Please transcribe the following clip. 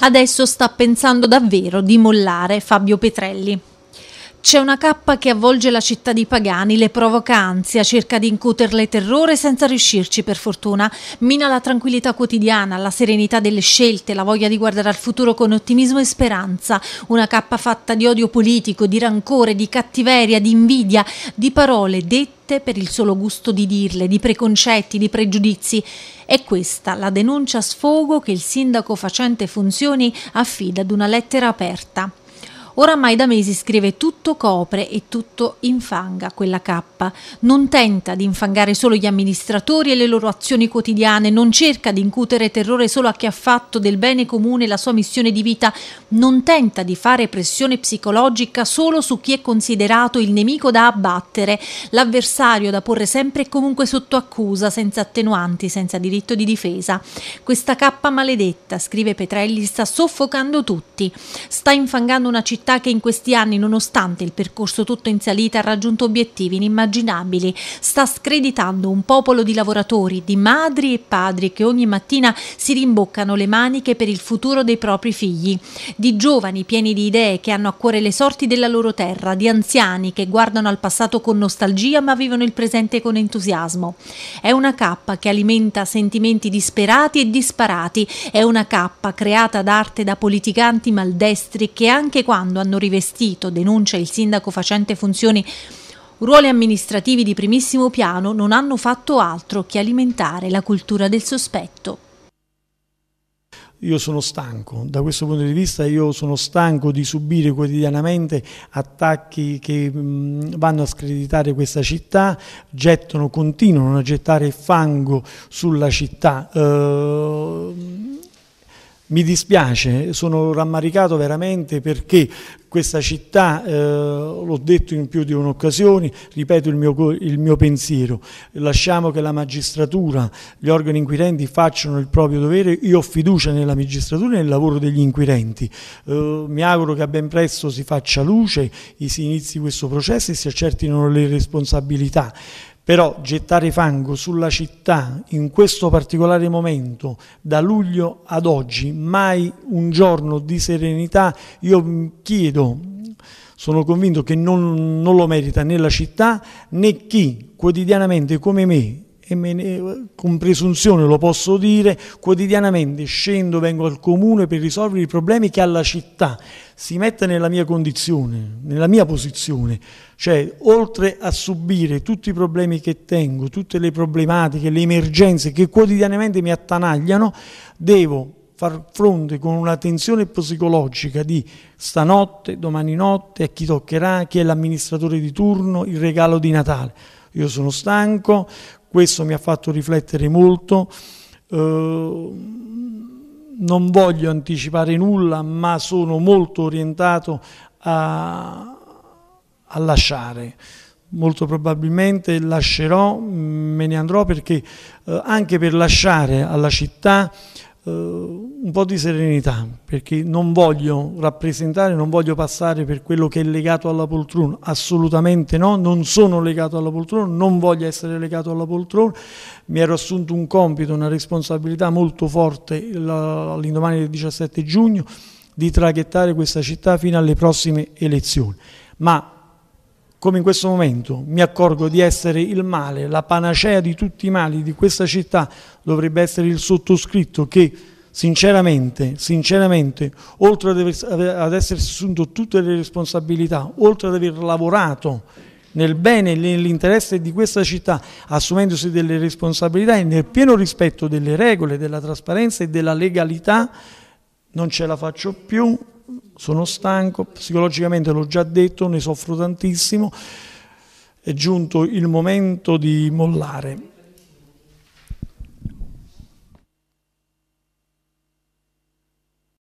adesso sta pensando davvero di mollare Fabio Petrelli. C'è una cappa che avvolge la città di Pagani, le provoca ansia, cerca di incuterle terrore senza riuscirci per fortuna, mina la tranquillità quotidiana, la serenità delle scelte, la voglia di guardare al futuro con ottimismo e speranza, una cappa fatta di odio politico, di rancore, di cattiveria, di invidia, di parole dette per il solo gusto di dirle, di preconcetti, di pregiudizi. È questa la denuncia sfogo che il sindaco facente funzioni affida ad una lettera aperta. Oramai da mesi scrive tutto copre e tutto infanga quella cappa. Non tenta di infangare solo gli amministratori e le loro azioni quotidiane, non cerca di incutere terrore solo a chi ha fatto del bene comune la sua missione di vita, non tenta di fare pressione psicologica solo su chi è considerato il nemico da abbattere, l'avversario da porre sempre e comunque sotto accusa, senza attenuanti, senza diritto di difesa. Questa cappa maledetta, scrive Petrelli, sta soffocando tutti, sta infangando una città città che in questi anni, nonostante il percorso tutto in salita, ha raggiunto obiettivi inimmaginabili. Sta screditando un popolo di lavoratori, di madri e padri che ogni mattina si rimboccano le maniche per il futuro dei propri figli, di giovani pieni di idee che hanno a cuore le sorti della loro terra, di anziani che guardano al passato con nostalgia ma vivono il presente con entusiasmo. È una cappa che alimenta sentimenti disperati e disparati, è una cappa creata d'arte da politicanti maldestri che anche quando quando hanno rivestito, denuncia il sindaco facente funzioni ruoli amministrativi di primissimo piano, non hanno fatto altro che alimentare la cultura del sospetto. Io sono stanco, da questo punto di vista io sono stanco di subire quotidianamente attacchi che vanno a screditare questa città, gettano, continuano a gettare fango sulla città. Eh, mi dispiace, sono rammaricato veramente perché questa città, eh, l'ho detto in più di un'occasione, ripeto il mio, il mio, pensiero, lasciamo che la magistratura, gli organi inquirenti facciano il proprio dovere, io ho fiducia nella magistratura e nel lavoro degli inquirenti, eh, mi auguro che a ben presto si faccia luce, si inizi questo processo e si accertino le responsabilità però gettare fango sulla città in questo particolare momento, da luglio ad oggi, mai un giorno di serenità, io chiedo, sono convinto che non, non lo merita né la città né chi quotidianamente come me e ne, eh, con presunzione lo posso dire, quotidianamente scendo, vengo al comune per risolvere i problemi che ha la città, si mette nella mia condizione, nella mia posizione, cioè oltre a subire tutti i problemi che tengo, tutte le problematiche, le emergenze che quotidianamente mi attanagliano, devo far fronte con una tensione psicologica di stanotte, domani notte, a chi toccherà, chi è l'amministratore di turno, il regalo di Natale. Io sono stanco, questo mi ha fatto riflettere molto. Eh, non voglio anticipare nulla, ma sono molto orientato a, a lasciare molto probabilmente lascerò, me ne andrò perché eh, anche per lasciare alla città eh, un po' di serenità, perché non voglio rappresentare, non voglio passare per quello che è legato alla poltrona, assolutamente no, non sono legato alla poltrona, non voglio essere legato alla poltrona, mi ero assunto un compito, una responsabilità molto forte all'indomani del 17 giugno di traghettare questa città fino alle prossime elezioni, ma come in questo momento mi accorgo di essere il male, la panacea di tutti i mali di questa città dovrebbe essere il sottoscritto che sinceramente, sinceramente oltre ad, ad essersi assunto tutte le responsabilità, oltre ad aver lavorato nel bene e nell'interesse di questa città, assumendosi delle responsabilità e nel pieno rispetto delle regole, della trasparenza e della legalità, non ce la faccio più, sono stanco, psicologicamente l'ho già detto, ne soffro tantissimo, è giunto il momento di mollare.